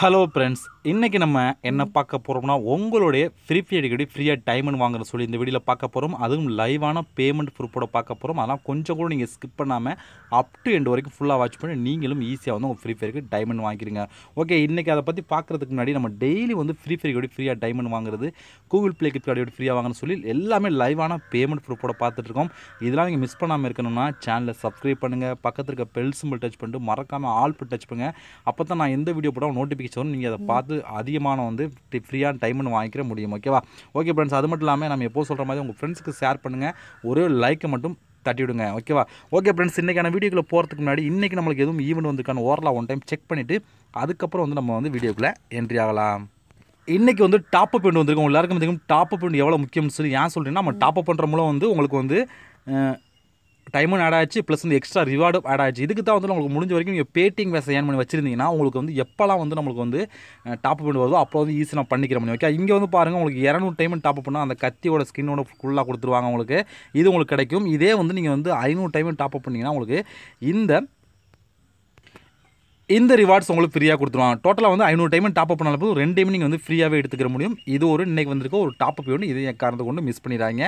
hello friends இன்றைக்கி நம்ம என்ன பார்க்க போகிறோம்னா உங்களுடைய ஃப்ரீ ஃபயர் அடிக்கடி ஃப்ரீயாக டைமண்ட் வாங்குற சொல்லி இந்த வீடியோவில் பார்க்க போகிறோம் அதுவும் லைவான பேமெண்ட் ப்ரூஃபோட பார்க்க போகிறோம் அதெல்லாம் கொஞ்சம் கூட நீங்கள் ஸ்கிப் பண்ணாமல் அப் டு எண்ட் வரைக்கும் ஃபுல்லாக வாட்ச் பண்ணி நீங்களும் ஈஸியாக வந்து உங்கள் ஃப்ரீ ஃபயருக்கு டைமண்ட் வாங்கிக்கிறீங்க ஓகே இன்றைக்கி அதை பற்றி பார்க்குறதுக்கு முன்னாடி நம்ம டெய்லி வந்து ஃப்ரீ ஃபயர் கூட ஃப்ரீயாக டைமண்ட் வாங்குறது கூகுள் கிட்ட கிளிப்கார்டு ஃப்ரீயாக வாங்கணும்னு சொல்லி எல்லாமே லைவான பேமெண்ட் ப்ரூஃபோட பார்த்துட்ருக்கோம் இதெல்லாம் நீங்கள் மிஸ் பண்ணாமல் இருக்கணும்னா சேனலை சப்ஸ்கிரைப் பண்ணுங்கள் பக்கத்தில் இருக்க பெல் டச் பண்ணிட்டு மறக்காமல் ஆல் டச் பண்ணுங்கள் அப்போ தான் நான் எந்த வீடியோ போட்டால் நோட்டிஃபிகேஷன் நோட்டிஃபிகேஷன் நீங்கள் அதை பார்த்து அதிகமான வந்து ஃப்ரீயான டைம்னு வாங்கிக்கிற முடியும் ஓகேவா ஓகே ஃப்ரெண்ட்ஸ் அது மட்டும் இல்லாமல் நம்ம எப்போது சொல்கிற மாதிரி உங்கள் ஃப்ரெண்ட்ஸுக்கு ஷேர் பண்ணுங்கள் ஒரே லைக்கை மட்டும் தட்டி விடுங்க ஓகேவா ஓகே ஃப்ரெண்ட்ஸ் இன்றைக்கான வீடியோக்குள்ளே போகிறதுக்கு முன்னாடி இன்றைக்கி நம்மளுக்கு எதுவும் ஈவெண்ட் வந்துக்கான ஓரலாக ஒன் டைம் செக் பண்ணிவிட்டு அதுக்கப்புறம் வந்து நம்ம வந்து வீடியோக்குள்ளே என்ட்ரி ஆகலாம் இன்றைக்கி வந்து டாப் அப் பண்ணிட்டு வந்திருக்கோம் எல்லாருக்கும் வந்து டாப் அப் எவ்வளோ முக்கியம்னு சொல்லி ஏன் சொல்கிறீங்கன்னா நம்ம டாப் அப் பண்ணுற மூலம் வந்து உங்களுக்கு வந்து டைமும் ஆட் ஆச்சு ப்ளஸ் வந்து எக்ஸ்ட்ரா ரிவார்டும் ஆட் ஆச்சு இதுக்கு தான் வந்து உங்களுக்கு முடிஞ்ச வரைக்கும் நீங்கள் பேட்டிங் வேச ஏன் பண்ணி வச்சிருந்தீங்கன்னா உங்களுக்கு வந்து எப்போல்லாம் வந்து நம்மளுக்கு வந்து டாப் பண்ணி வருதோ அப்போ வந்து ஈஸியாக நான் பண்ணிக்கிற முடியும் ஓகே இங்கே வந்து பாருங்கள் உங்களுக்கு இரநூறு டைம் டாப் பண்ணால் அந்த கத்தியோட ஸ்கின்னோட ஃபுல்லாக கொடுத்துருவாங்க உங்களுக்கு இது உங்களுக்கு கிடைக்கும் இதே வந்து நீங்கள் வந்து ஐநூறு டைம் டாப் அப் பண்ணிங்கன்னா உங்களுக்கு இந்த இந்த ரிவார்ட்ஸ் உங்களுக்கு ஃப்ரீயாக கொடுத்துருவாங்க டோட்டலாக வந்து ஐநூறு டைம் டாப் அப் பண்ணாலும் போதும் ரெண்டு டைமும் நீங்கள் வந்து ஃப்ரீயாகவே எடுத்துக்கிற முடியும் இது ஒரு இன்றைக்கி வந்திருக்க ஒரு டாப் அப் ஒன்று இதை கார்ந்து கொண்டு மிஸ் பண்ணிடுறாங்க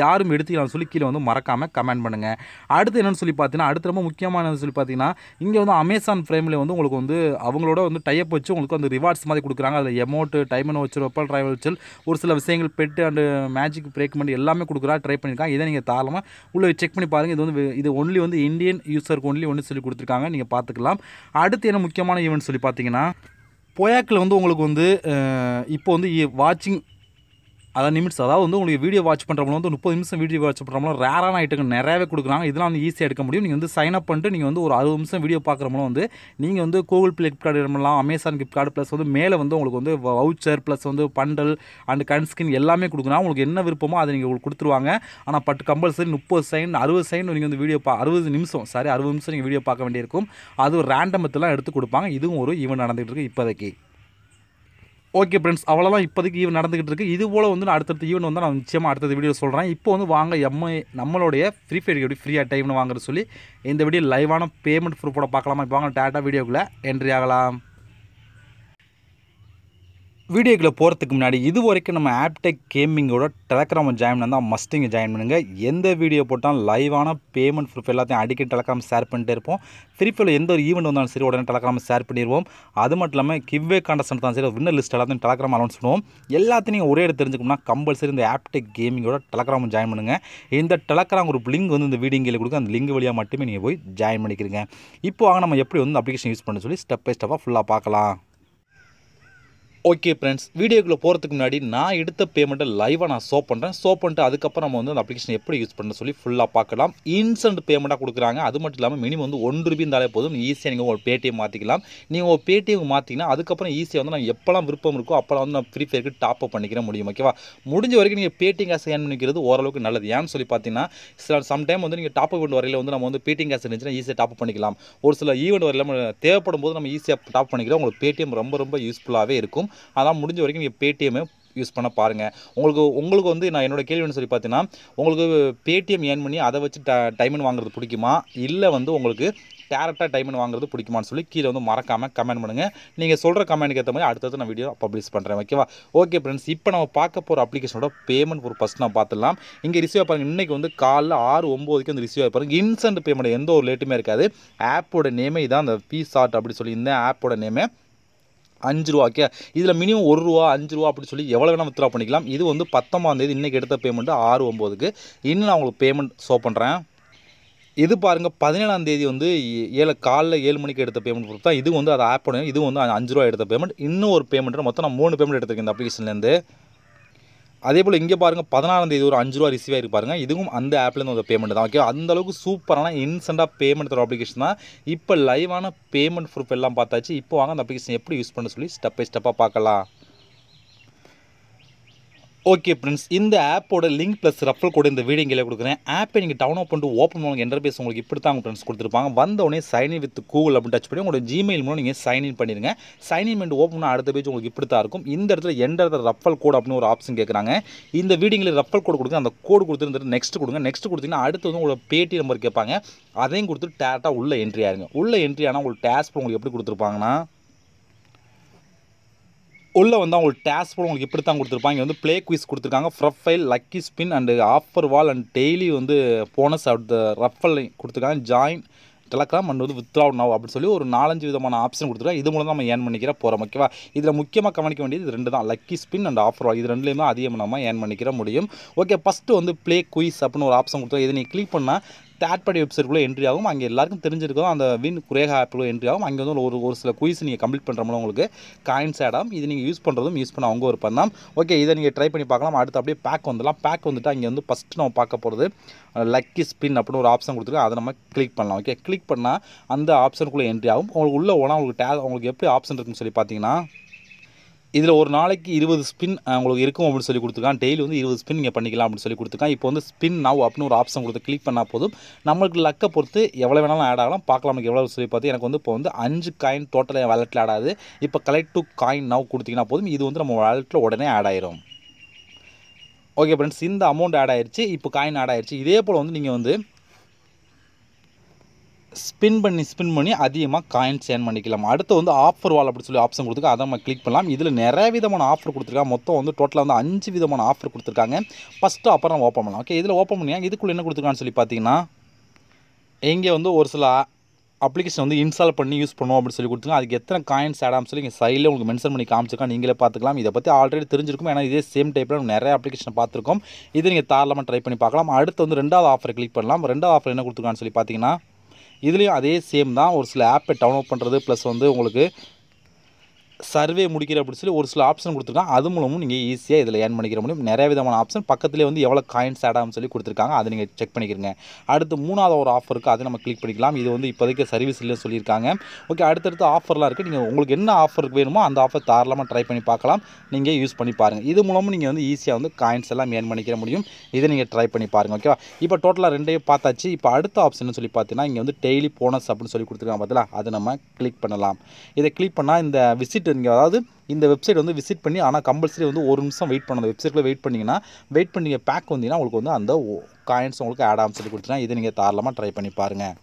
யாரும் எடுத்துக்கலாம் சொல்லி கீழே வந்து மறக்காமல் கமெண்ட் பண்ணுங்கள் அடுத்து என்னென்னு சொல்லி பார்த்தீங்கன்னா அடுத்து ரொம்ப முக்கியமானது சொல்லி பார்த்தீங்கன்னா இங்கே வந்து அமேசான் ஃப்ரேமில் வந்து உங்களுக்கு வந்து அவங்களோட வந்து டைப் வச்சு உங்களுக்கு வந்து ரிவார்ட்ஸ் மாதிரி கொடுக்குறாங்க அதில் எமௌண்ட்டு டைமன் வச்சு ரொப்பல் ட்ரைவல் வச்சல் ஒரு சில விஷயங்கள் பெட்டு அண்டு மேஜிக் பிரேக் பண்ணி எல்லாமே கொடுக்குறா ட்ரை பண்ணியிருக்காங்க இதை நீங்கள் தாராளமாக உள்ளே செக் பண்ணி பாருங்கள் இது வந்து இது ஒன்லி வந்து இந்தியன் யூசருக்கு ஒன்லி ஒன்று சொல்லி கொடுத்துருக்காங்க நீங்கள் பார்த்துக்கலாம் அடுத்து அடுத்து என்ன முக்கியமான ஈவெண்ட் சொல்லி பார்த்தீங்கன்னா போயாக்கில் வந்து உங்களுக்கு வந்து இப்போ வந்து வாட்சிங் அதாவது நிமிட்ஸ் அதாவது வந்து உங்களுக்கு வீடியோ வாட்ச் பண்ணுறவங்க வந்து முப்பது நிமிஷம் வீடியோ வாட்ச் பண்ணுறவங்களும் ரேரான ஐட்டங்கள் நிறையவே கொடுக்குறாங்க இதெல்லாம் வந்து ஈஸியாக எடுக்க முடியும் நீங்கள் வந்து சைன் அப் பண்ணிட்டு நீங்கள் வந்து ஒரு அறுபது நிமிஷம் வீடியோ பார்க்குறவங்களும் வந்து நீங்கள் வந்து கூகுள் ஃப்ளிப்கார்ட் இடமெல்லாம் அமேசான் ஃப்ளிப்கார்ட் ப்ளஸ் வந்து மேலே வந்து உங்களுக்கு வந்து வவுச்சர் ப்ளஸ் வந்து பண்டல் அண்ட் கன்ஸ்கின் எல்லாமே கொடுக்குறாங்க உங்களுக்கு என்ன விருப்பமோ அதை நீங்கள் உங்களுக்கு கொடுத்துருவாங்க ஆனால் பட்டு கம்பல்சரி முப்பது செகண்ட் அறுபது செகண்ட் நீங்கள் வந்து வீடியோ பா அறுபது நிமிஷம் சாரி அறுபது நிமிஷம் நீங்கள் வீடியோ பார்க்க வேண்டியிருக்கும் அது ஒரு ரேண்டமத்தெல்லாம் எடுத்து கொடுப்பாங்க இதுவும் ஒரு ஈவெண்ட் நடந்துகிட்டு இருக்குது இப்போதைக்கு ஓகே ஃப்ரெண்ட்ஸ் அவ்வளோதான் இப்போதைக்கு ஈவன் நடந்துகிட்டு இருக்குது இது போல் வந்து நான் அடுத்தடுத்த ஈவன் வந்து நான் நிச்சயமாக அடுத்த வீடியோ சொல்கிறேன் இப்போ வந்து வாங்க எம்ஐ நம்மளுடைய ஃப்ரீ ஃபயர் எப்படி ஃப்ரீயாக டைம்னு வாங்குறது சொல்லி இந்த வீடியோ லைவான பேமெண்ட் ப்ரூஃபோட பார்க்கலாமா இப்போ வாங்க டேட்டா வீடியோக்குள்ளே என்ட்ரி ஆகலாம் வீடியோக்குள்ளே போகிறதுக்கு முன்னாடி இது வரைக்கும் நம்ம ஆப்டெக் கேமிங்கோட டெலகிராம் ஜாயின் பண்ணால் மஸ்ட் ஜாயின் பண்ணுங்கள் எந்த வீடியோ போட்டாலும் லைவான பேமெண்ட் ப்ரூஃப் எல்லாத்தையும் அடிக்கடி டெலகிராம் ஷேர் பண்ணிட்டே இருப்போம் ஃப்ரீஃபைல எந்த ஒரு ஈவெண்ட் வந்தாலும் சரி உடனே டெலகிராம் ஷேர் பண்ணிடுவோம் அது மட்டும் இல்லாமல் கிவ்வே கான்டஸ்டன் சரி வின்னர் லிஸ்ட் எல்லாத்தையும் டெலகிராம் அனௌன்ஸ் பண்ணுவோம் எல்லாத்தையும் ஒரே இடத்து தெரிஞ்சுக்கணும்னா கம்பல்சரி இந்த ஆப்டெக் கேமிங்கோட டெலகிராம் ஜாயின் பண்ணுங்கள் இந்த டெலகிராம் குரூப் லிங்க் வந்து இந்த வீடியோ கீழே கொடுக்க அந்த லிங்க் வழியாக மட்டுமே நீங்கள் போய் ஜாயின் பண்ணிக்கிறீங்க இப்போ ஆக நம்ம எப்படி வந்து அப்ளிகேஷன் யூஸ் பண்ண சொல்லி ஸ்டெப் பை ஸ்டெப்பாக ஃபுல்லாக பார்க்கலாம் ஓகே ஃப்ரெண்ட்ஸ் வீடியோக்குள்ளே போகிறதுக்கு முன்னாடி நான் எடுத்த பேமெண்ட்டை லைவாக நான் சோப் பண்ணுறேன் சோப் பண்ணிட்டு அதுக்கப்புறம் நம்ம வந்து அந்த அப்ளிகேஷன் எப்படி யூஸ் பண்ண சொல்லி ஃபுல்லாக பார்க்கலாம் இன்ஸ்டன்ட் பேமெண்ட்டாக கொடுக்குறாங்க அது மட்டும் இல்லாமல் மினிமம் வந்து ஒன்று ரூபாய் இருந்தாலே போதும் ஈஸியாக நீங்கள் ஒரு பேடிஎம் மாற்றிக்கலாம் நீங்கள் ஒரு பேடிஎம் மாற்றிங்கன்னா அதுக்கப்புறம் ஈஸியாக வந்து நான் எப்போலாம் விருப்பம் இருக்கோ அப்போலாம் வந்து நான் ஃப்ரீ ஃபயருக்கு டாப் அப் பண்ணிக்கிறேன் முடியும் ஓகேவா முடிஞ்ச வரைக்கும் நீங்கள் பேட்டிங் காசு ஏன் பண்ணிக்கிறது ஓரளவுக்கு நல்லது ஏன்னு சொல்லி பார்த்தீங்கன்னா சில சம்டைம் வந்து நீங்கள் டாப் அப் வரையில் வந்து நம்ம வந்து பேட்டிங் காசு இருந்துச்சுன்னா ஈஸியாக டாப் அப் பண்ணிக்கலாம் ஒரு சில ஈவெண்ட் வரையில் தேவைப்படும் போது நம்ம ஈஸியாக டாப் பண்ணிக்கிறோம் உங்களுக்கு பேடிஎம் ரொம்ப ரொம்ப யூஸ்ஃபுல்லாகவே இருக்கும் அதான் முடிஞ்ச வரைக்கும் நீங்கள் பேடிஎம்மை யூஸ் பண்ண பாருங்கள் உங்களுக்கு உங்களுக்கு வந்து நான் என்னோடய கேள்வின்னு சொல்லி பார்த்தீங்கன்னா உங்களுக்கு பேடிஎம் ஏன் பண்ணி அதை வச்சு ட டைமண்ட் வாங்குறது பிடிக்குமா இல்லை வந்து உங்களுக்கு டேரெக்டாக டைமண்ட் வாங்குறது பிடிக்குமான்னு சொல்லி கீழே வந்து மறக்காமல் கமெண்ட் பண்ணுங்கள் நீங்கள் சொல்கிற கமெண்ட்டுக்கு ஏற்ற மாதிரி அடுத்தது நான் வீடியோ பப்ளிஷ் பண்ணுறேன் ஓகேவா ஓகே ஃப்ரெண்ட்ஸ் இப்போ நம்ம பார்க்க போகிற அப்ளிகேஷனோட பேமெண்ட் ஒரு ஃபஸ்ட் நான் பார்த்துலாம் இங்கே ரிசீவ் பாருங்கள் இன்றைக்கி வந்து காலைல ஆறு ஒம்போதுக்கு வந்து ரிசீவ் பாருங்கள் இன்சென்ட் பேமெண்ட் எந்த ஒரு லேட்டுமே இருக்காது ஆப்போட நேமே இதான் அந்த பீஸ் ஆர்ட் அப்படின்னு சொல்லி இந்த ஆப்போட நேமே அஞ்சு ரூபா ஓகே இதில் மினிமம் ஒரு ரூபா அஞ்சு ரூபா அப்படி சொல்லி எவ்வளோ வேணால் வித்ரா பண்ணிக்கலாம் இது வந்து பத்தொம்பதாம் தேதி இன்றைக்கி எடுத்த பேமெண்ட்டு ஆறு ஒம்போதுக்கு இன்னும் நான் உங்களுக்கு பேமெண்ட் ஷோ பண்ணுறேன் இது பாருங்கள் பதினேழாம் தேதி வந்து ஏழு காலைல ஏழு மணிக்கு எடுத்த பேமெண்ட் கொடுத்தா இது வந்து அதை ஆப் பண்ணுவேன் இது வந்து அஞ்சு ரூபா எடுத்த பேமெண்ட் இன்னும் ஒரு பேமெண்ட்டு மொத்தம் நான் மூணு பேமெண்ட் எடுத்துருக்கேன் இந்த அப்ளிகேஷன்லேருந்து அதே போல் இங்கே பாருங்கள் பதினாறாம் தேதி ஒரு அஞ்சு ரூபா ரிசீவ் ஆகிருக்கு பாருங்கள் இதுவும் அந்த ஆப்லேருந்து ஒரு பேமெண்ட் தான் ஓகே அந்த அளவுக்கு சூப்பரான இன்ஸ்டண்ட்டாக பேமெண்ட் தர அப்ளிகேஷன் தான் இப்போ லைவான பேமெண்ட் ப்ரூஃப் எல்லாம் பார்த்தாச்சு இப்போ வாங்க அந்த அப்ளிகேஷன் எப்படி யூஸ் பண்ண சொல்லி ஸ்டெப் பை ஸ்டெப்பாக பார்க்கலாம் ஓகே ஃப்ரெண்ட்ஸ் இந்த ஆப்போட லிங்க் ப்ளஸ் ரெஃபர் கூட இந்த வீடியோ கீழே கொடுக்குறேன் ஆப்பை நீங்கள் டவுன்லோட் பண்ணிட்டு ஓப்பன் பண்ணுவாங்க என்டர்பேஸ் உங்களுக்கு இப்படி தான் உங்கள் ஃப்ரெண்ட்ஸ் கொடுத்துருப்பாங்க வந்தவொடனே சைன் வித் கூகுள் அப்படின்னு டச் பண்ணி உங்களோட ஜிமெயில் மூலம் நீங்கள் சைன் இன் பண்ணிடுங்க சைன் இன் பண்ணி ஓப்பன் பண்ண அடுத்த பேஜ் உங்களுக்கு இப்படி தான் இருக்கும் இந்த இடத்துல எந்த இடத்துல ரஃபல் கோட் அப்படின்னு ஒரு ஆப்ஷன் கேட்குறாங்க இந்த வீடியோங்களில் ரஃபல் கோட் கொடுங்க அந்த கோடு கொடுத்துருந்துட்டு நெக்ஸ்ட் கொடுங்க நெக்ஸ்ட் கொடுத்தீங்கன்னா அடுத்து வந்து உங்களோட பேடி நம்பர் கேட்பாங்க அதையும் கொடுத்து டேரெக்டாக உள்ள என்ட்ரி ஆயிருங்க உள்ள என்ட்ரி ஆனால் உங்களுக்கு டேஸ்பு உங்களுக்கு எப்படி கொடுத்துருப்பாங்கன்னா உள்ளே வந்து அவங்களுக்கு டேஸ் போட உங்களுக்கு இப்படி தான் கொடுத்துருப்பாங்க இங்கே வந்து ப்ளே குவிஸ் கொடுத்துருக்காங்க profile lucky spin and offer wall and daily வந்து போனஸ் அட் த ரஃபல் கொடுத்துருக்காங்க ஜாயின் டெலக்ராம் அண்ட் வந்து வித்ரா நவ் அப்படின்னு சொல்லி ஒரு நாலஞ்சு விதமான ஆப்ஷன் கொடுத்துருக்காங்க இது மூலம் நம்ம ஏன் பண்ணிக்கிற போகிறோம் ஓகேவா இதில் முக்கியமாக கவனிக்க வேண்டியது இது ரெண்டு தான் லக்கி ஸ்பின் அண்ட் ஆஃபர் இது ரெண்டுலேயுமே அதிகமாக நம்ம ஏன் பண்ணிக்கிற முடியும் ஓகே ஃபஸ்ட்டு வந்து ப்ளே குயிஸ் அப்படின்னு ஒரு ஆப்ஷன் கொடுத்துருக்கோம் இதை நீ கிளிக் பண்ணால் தேர்ட் பார்ட்டி வெப்சைட்டுக்குள்ளே என்ட்ரி ஆகும் அங்கே எல்லாருக்கும் தெரிஞ்சிருக்கோம் அந்த வின் குரேகா ஆப்பில் என்ட்ரி ஆகும் அங்கே வந்து ஒரு ஒரு சில குயிஸ் நீங்கள் கம்ப்ளீட் பண்ணுற மூலம் உங்களுக்கு காயின்ஸ் ஆடாம் இது நீங்கள் யூஸ் பண்ணுறதும் யூஸ் பண்ண அவங்க ஒரு பண்ணலாம் ஓகே இதை நீங்கள் ட்ரை பண்ணி பார்க்கலாம் அடுத்து அப்படியே பேக் வந்துடலாம் பேக் வந்துட்டு அங்கே வந்து ஃபஸ்ட்டு நம்ம பார்க்க போகிறது லக்கி ஸ்பின் அப்படின்னு ஒரு ஆப்ஷன் கொடுத்துருக்கோம் அதை நம்ம கிளிக் பண்ணலாம் ஓகே கிளிக் பண்ணால் அந்த ஆப்ஷனுக்குள்ளே என்ட்ரி ஆகும் உங்களுக்கு உள்ளே ஓனால் உங்களுக்கு டே உங்களுக்கு எப்படி ஆப்ஷன் இருக்குன்னு சொல்லி பார்த்தீங்கன்னா இதில் ஒரு நாளைக்கு இருபது ஸ்பின் உங்களுக்கு இருக்கும் அப்படின்னு சொல்லி கொடுத்துருக்கான் டெய்லி வந்து இருபது ஸ்பின் நீங்கள் பண்ணிக்கலாம் அப்படின்னு சொல்லி கொடுத்துருக்கான் இப்போ வந்து ஸ்பின் நவ் அப்படின்னு ஒரு ஆப்ஷன் கொடுத்து கிளிக் பண்ணால் போதும் நம்மளுக்கு லக்கை பொறுத்து எவ்வளோ வேணாலும் ஆட் ஆகலாம் பார்க்கலாம் நமக்கு எவ்வளோ சொல்லி பார்த்து எனக்கு வந்து இப்போ வந்து அஞ்சு காயின் டோட்டலாக வேலெட்டில் ஆடாது இப்போ கலெக்ட் டு காயின் நவ் கொடுத்திங்கன்னா போதும் இது வந்து நம்ம வேலெட்டில் உடனே ஆட் ஆயிரும் ஓகே ஃப்ரெண்ட்ஸ் இந்த அமௌண்ட் ஆட் ஆயிடுச்சு இப்போ காயின் ஆட் ஆயிடுச்சு இதே போல் வந்து நீங்கள் வந்து ஸ்பின் பண்ணி ஸ்பின் பண்ணி அதிகமாக காயின்ஸ் ஏர்ன் பண்ணிக்கலாம் அடுத்து வந்து ஆஃபர் வால் அப்படின்னு சொல்லி ஆப்ஷன் கொடுத்துருக்கா அதை நம்ம கிளிக் பண்ணலாம் இதில் நிறைய விதமான ஆஃபர் கொடுத்துருக்காங்க மொத்தம் வந்து டோட்டலாக வந்து அஞ்சு விதமான ஆஃபர் கொடுத்துருக்காங்க ஃபஸ்ட்டு அப்புறம் நம்ம ஓப்பன் பண்ணலாம் ஓகே இதில் ஓப்பன் பண்ணியாங்க இதுக்குள்ளே என்ன கொடுத்துருக்கான்னு சொல்லி பார்த்தீங்கன்னா இங்கே வந்து ஒரு சில அப்ளிகேஷன் வந்து இன்ஸ்டால் பண்ணி யூஸ் பண்ணுவோம் அப்படின்னு சொல்லி கொடுத்துருங்க அதுக்கு எத்தனை காயின்ஸ் ஆடாமல் சொல்லி இங்கே சைடில் உங்களுக்கு மென்ஷன் பண்ணி காமிச்சிருக்கா நீங்களே பார்த்துக்கலாம் இதை பற்றி ஆல்ரெடி தெரிஞ்சிருக்கும் ஏன்னா இதே சேம் டைப்பில் நிறைய அப்ளிகேஷன் பார்த்துருக்கோம் இதை நீங்கள் தாராளமாக ட்ரை பண்ணி பார்க்கலாம் அடுத்து வந்து ரெண்டாவது ஆஃபர் கிளிக் பண்ணலாம் ரெண்டாவது ஆஃபர் என்ன கொடுத்துருக்கான்னு சொல்லி பார்த்தீங்கன்னா இதுலேயும் அதே சேம் தான் ஒரு சில ஆப்பை டவுன்லோட் பண்ணுறது ப்ளஸ் வந்து உங்களுக்கு சர்வே முடிக்கிற அப்படின்னு சொல்லி ஒரு சில ஆப்ஷன் கொடுத்துருக்காங்க அது மூலமும் நீங்கள் ஈஸியாக இதில் ஏர்ன் பண்ணிக்கிற முடியும் நிறைய விதமான ஆப்ஷன் பக்கத்துலேயே வந்து எவ்வளோ காயின்ஸ் ஆடாமல் சொல்லி கொடுத்துருக்காங்க அதை நீங்கள் செக் பண்ணிக்கிறங்க அடுத்து மூணாவது ஒரு ஆஃபர் இருக்குது அதை நம்ம கிளிக் பண்ணிக்கலாம் இது வந்து இப்போதைக்கு சர்வீஸ் இல்லைன்னு சொல்லியிருக்காங்க ஓகே அடுத்தடுத்த ஆஃபர்லாம் இருக்குது நீங்கள் உங்களுக்கு என்ன ஆஃபர் வேணுமோ அந்த ஆஃபர் தாராளமாக ட்ரை பண்ணி பார்க்கலாம் நீங்கள் யூஸ் பண்ணி பாருங்கள் இது மூலமும் நீங்கள் வந்து ஈஸியாக வந்து காயின்ஸ் எல்லாம் ஏன் பண்ணிக்கிற முடியும் இதை நீங்கள் ட்ரை பண்ணி பாருங்கள் ஓகேவா இப்போ டோட்டலாக ரெண்டையும் பார்த்தாச்சு இப்போ அடுத்த ஆப்ஷன் சொல்லி பார்த்தீங்கன்னா இங்கே வந்து டெய்லி போனஸ் அப்படின்னு சொல்லி கொடுத்துருக்காங்க பார்த்தீங்களா அதை நம்ம கிளிக் பண்ணலாம் இதை கிளிக் பண்ணால் இந்த விசிட் தெரிஞ்சுங்க அதாவது இந்த வெப்சைட் வந்து விசிட் பண்ணி ஆனால் கம்பல்சரி வந்து ஒரு நிமிஷம் வெயிட் பண்ணணும் வெப்சைட்டில் வெயிட் பண்ணிங்கன்னா வெயிட் பண்ணி பேக் வந்தீங்கன்னா உங்களுக்கு வந்து அந்த காயின்ஸ் உங்களுக்கு ஆட் ஆகும் சொல்லி கொடுத்துனா இதை நீங்கள் தாராளமாக ட்ரை பண்ணி பாருங்கள்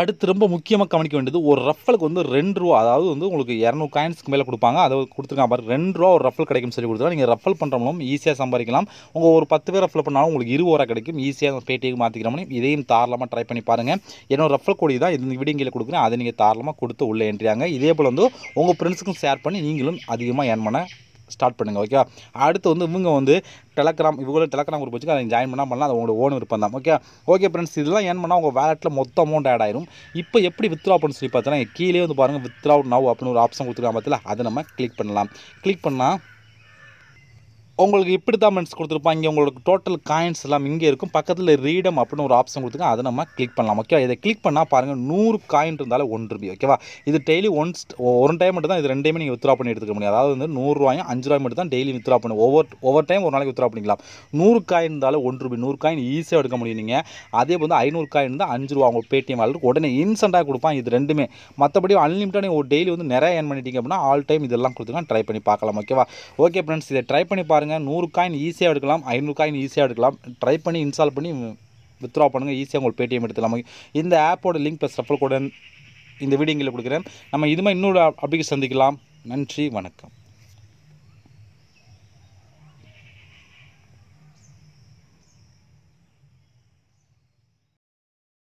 அடுத்து ரொம்ப முக்கியமாக கவனிக்க வேண்டியது ஒரு ரஃபலுக்கு வந்து ரெண்டு ரூபா அதாவது வந்து உங்களுக்கு இரநூறு காயின்ஸ்க்கு மேலே கொடுப்பாங்க அதை கொடுத்துருக்காங்க பாருங்க ரெண்டு ரூபா ஒரு ரஃபல் கிடைக்கும் சொல்லி கொடுத்துருவா நீங்கள் ரஃபல் பண்ணுற மூலம் ஈஸியாக சம்பாதிக்கலாம் உங்கள் ஒரு பத்து பேர் ரஃபல் பண்ணாலும் உங்களுக்கு இருபது ரூபா கிடைக்கும் ஈஸியாக பேட்டிக்கு மாற்றிக்கிற முடியும் இதையும் தாராளமாக ட்ரை பண்ணி பாருங்கள் என்னோட ரஃபல் கொடி தான் இந்த வீடியோ கீழே கொடுக்குறேன் அதை நீங்கள் தாராளமாக கொடுத்து உள்ளே என்றாங்க இதே போல் வந்து உங்கள் ஃப்ரெண்ட்ஸுக்கும் ஷேர் பண்ணி நீங்களும் அதிகமாக ஏன் பண்ண ஸ்டார்ட் பண்ணுங்கள் ஓகே அடுத்து வந்து இவங்க வந்து டெலகிராம் இவங்கள டெலகிராம் குரூப் வச்சுக்கோ அதை ஜாயின் பண்ணால் பண்ணலாம் அது உங்களோட ஓன் விருப்பம் தான் ஓகே ஓகே ஃப்ரெண்ட்ஸ் இதெல்லாம் ஏன் பண்ணால் உங்கள் வேலெட்டில் மொத்த அமௌண்ட் ஆட் ஆயிரும் இப்போ எப்படி வித்ரா அப்படின்னு சொல்லி பார்த்தீங்கன்னா கீழே வந்து பாருங்கள் வித்ரா நவ் அப்படின்னு ஒரு ஆப்ஷன் கொடுத்துருக்காங்க பார்த்தீங்களா அதை நம்ம கிளிக் பண்ணலாம் கிளிக் பண்ணால் உங்களுக்கு இப்படி தான் மென்ஸ் கொடுத்துருப்பாங்க உங்களுக்கு டோட்டல் காயின்ஸ் எல்லாம் இங்கே இருக்கும் பக்கத்தில் ரீடம் அப்படின்னு ஒரு ஆப்ஷன் கொடுத்துருங்க அதை நம்ம கிளிக் பண்ணலாம் ஓகே இதை கிளிக் பண்ணால் பாருங்கள் நூறு காயின் இருந்தாலும் ஒன் ருபி ஓகேவா இது டெய்லி ஒன்ஸ் ஒரு டைம் மட்டும் தான் இது ரெண்டுமே நீங்கள் வித்ரா பண்ணி எடுத்துக்க முடியும் அதாவது வந்து நூறுரூவாயும் அஞ்சு ரூபாய் மட்டும் தான் டெய்லி வித்ரா பண்ணு ஒவ்வொரு ஒவ்வொரு டைம் ஒரு நாளைக்கு வித்ரா பண்ணிக்கலாம் நூறு காயின் இருந்தாலும் ஒன் ருபி நூறு காயின் ஈஸியாக எடுக்க முடியும் நீங்கள் அதே வந்து ஐநூறு காயின் இருந்தால் அஞ்சு ரூபா அவங்க பேடிஎம் வாழ்க்கை உடனே இன்ஸ்டண்ட்டாக கொடுப்பான் இது ரெண்டுமே மற்றபடி நீங்கள் ஒரு டெய்லி வந்து நிறைய ஏர்ன் பண்ணிட்டீங்க அப்படின்னா ஆல் டைம் இதெல்லாம் கொடுத்துக்கலாம் ட்ரை பண்ணி பார்க்கலாம் ஓகேவா ஓகே ஃப்ரெண்ட்ஸ் இதை ட்ரை பண்ணி பாருங்கள் பாருங்க நூறு காயின் ஈஸியாக எடுக்கலாம் ஐநூறு காயின் ஈஸியாக எடுக்கலாம் ட்ரை பண்ணி இன்ஸ்டால் பண்ணி வித்ரா பண்ணுங்கள் ஈஸியாக உங்களுக்கு பேடிஎம் எடுத்துக்கலாம் இந்த ஆப்போட லிங்க் ப்ளஸ் ரெஃபர் கூட இந்த வீடியோங்களில் கொடுக்குறேன் நம்ம இது மாதிரி இன்னொரு அப்படிக்கு சந்திக்கலாம் நன்றி வணக்கம்